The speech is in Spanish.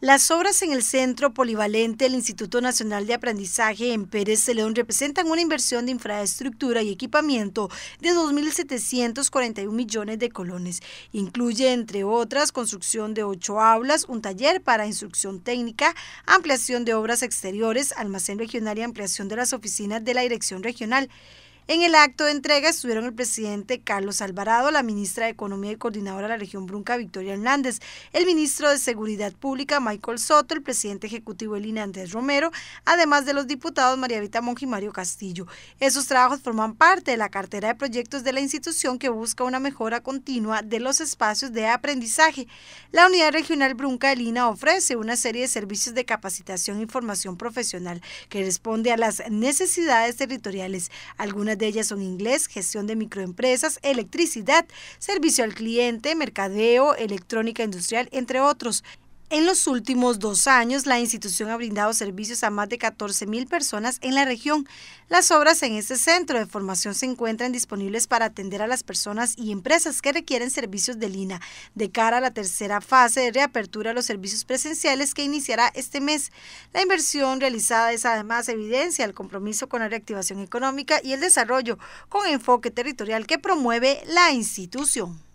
Las obras en el Centro Polivalente del Instituto Nacional de Aprendizaje en Pérez de León representan una inversión de infraestructura y equipamiento de 2.741 millones de colones. Incluye, entre otras, construcción de ocho aulas, un taller para instrucción técnica, ampliación de obras exteriores, almacén regional y ampliación de las oficinas de la Dirección Regional. En el acto de entrega estuvieron el presidente Carlos Alvarado, la ministra de Economía y coordinadora de la región Brunca, Victoria Hernández, el ministro de Seguridad Pública, Michael Soto, el presidente ejecutivo Elina Andrés Romero, además de los diputados María Vita Monge y Mario Castillo. Esos trabajos forman parte de la cartera de proyectos de la institución que busca una mejora continua de los espacios de aprendizaje. La unidad regional Brunca Elina ofrece una serie de servicios de capacitación y formación profesional que responde a las necesidades territoriales, algunas de ellas son inglés, gestión de microempresas, electricidad, servicio al cliente, mercadeo, electrónica industrial, entre otros. En los últimos dos años, la institución ha brindado servicios a más de 14.000 personas en la región. Las obras en este centro de formación se encuentran disponibles para atender a las personas y empresas que requieren servicios de Lina de cara a la tercera fase de reapertura de los servicios presenciales que iniciará este mes. La inversión realizada es además evidencia el compromiso con la reactivación económica y el desarrollo con enfoque territorial que promueve la institución.